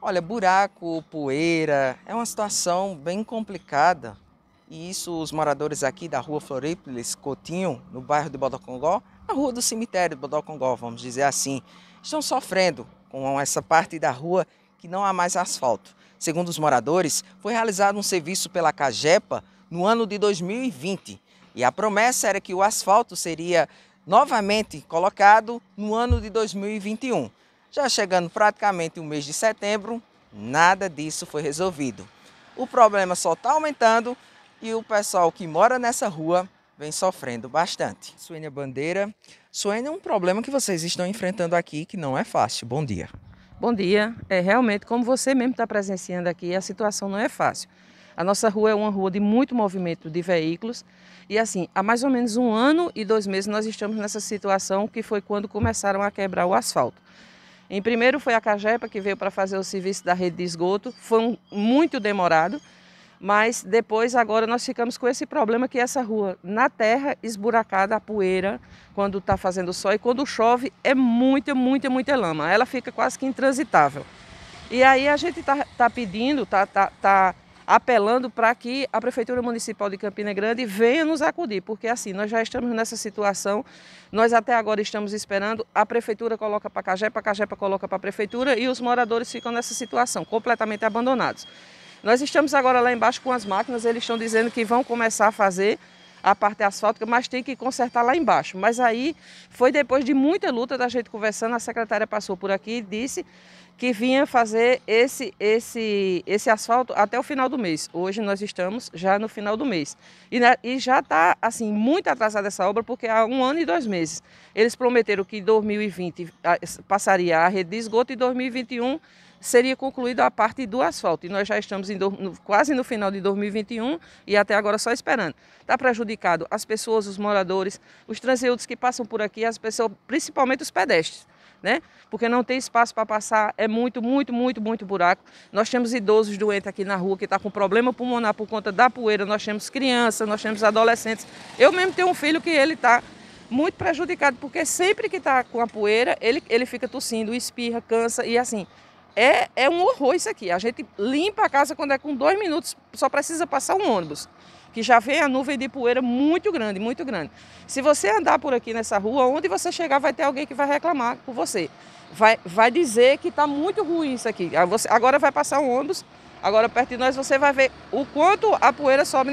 Olha, buraco, poeira, é uma situação bem complicada. E isso os moradores aqui da rua Florípolis Cotinho, no bairro de Bodocongó, a rua do cemitério de Bodocongó, vamos dizer assim, estão sofrendo com essa parte da rua que não há mais asfalto. Segundo os moradores, foi realizado um serviço pela Cagepa no ano de 2020 e a promessa era que o asfalto seria novamente colocado no ano de 2021. Já chegando praticamente o mês de setembro, nada disso foi resolvido. O problema só está aumentando e o pessoal que mora nessa rua vem sofrendo bastante. Suênia Bandeira. Suênia, um problema que vocês estão enfrentando aqui que não é fácil. Bom dia. Bom dia. É realmente, como você mesmo está presenciando aqui, a situação não é fácil. A nossa rua é uma rua de muito movimento de veículos e assim, há mais ou menos um ano e dois meses nós estamos nessa situação que foi quando começaram a quebrar o asfalto. Em primeiro foi a Cagepa que veio para fazer o serviço da rede de esgoto, foi um, muito demorado, mas depois agora nós ficamos com esse problema que é essa rua na terra esburacada, a poeira, quando está fazendo sol e quando chove é muita, muita, muita lama. Ela fica quase que intransitável. E aí a gente está tá pedindo, está tá, tá, tá apelando para que a Prefeitura Municipal de Campina Grande venha nos acudir, porque assim, nós já estamos nessa situação, nós até agora estamos esperando, a Prefeitura coloca para a para a coloca para a Prefeitura e os moradores ficam nessa situação, completamente abandonados. Nós estamos agora lá embaixo com as máquinas, eles estão dizendo que vão começar a fazer a parte asfáltica, mas tem que consertar lá embaixo. Mas aí foi depois de muita luta da gente conversando, a secretária passou por aqui e disse que vinha fazer esse, esse, esse asfalto até o final do mês. Hoje nós estamos já no final do mês. E, né, e já está assim, muito atrasada essa obra, porque há um ano e dois meses. Eles prometeram que em 2020 ah, passaria a rede de esgoto e em 2021 seria concluída a parte do asfalto. E nós já estamos do, no, quase no final de 2021 e até agora só esperando. Está prejudicado as pessoas, os moradores, os transeúdos que passam por aqui, as pessoas, principalmente os pedestres. Né? Porque não tem espaço para passar, é muito, muito, muito, muito buraco. Nós temos idosos doentes aqui na rua que estão tá com problema pulmonar por conta da poeira, nós temos crianças, nós temos adolescentes. Eu mesmo tenho um filho que ele está muito prejudicado, porque sempre que está com a poeira, ele, ele fica tossindo, espirra, cansa e assim. É, é um horror isso aqui. A gente limpa a casa quando é com dois minutos, só precisa passar um ônibus, que já vem a nuvem de poeira muito grande, muito grande. Se você andar por aqui nessa rua, onde você chegar, vai ter alguém que vai reclamar com você. Vai, vai dizer que está muito ruim isso aqui. agora vai passar um ônibus, agora perto de nós você vai ver o quanto a poeira sobe.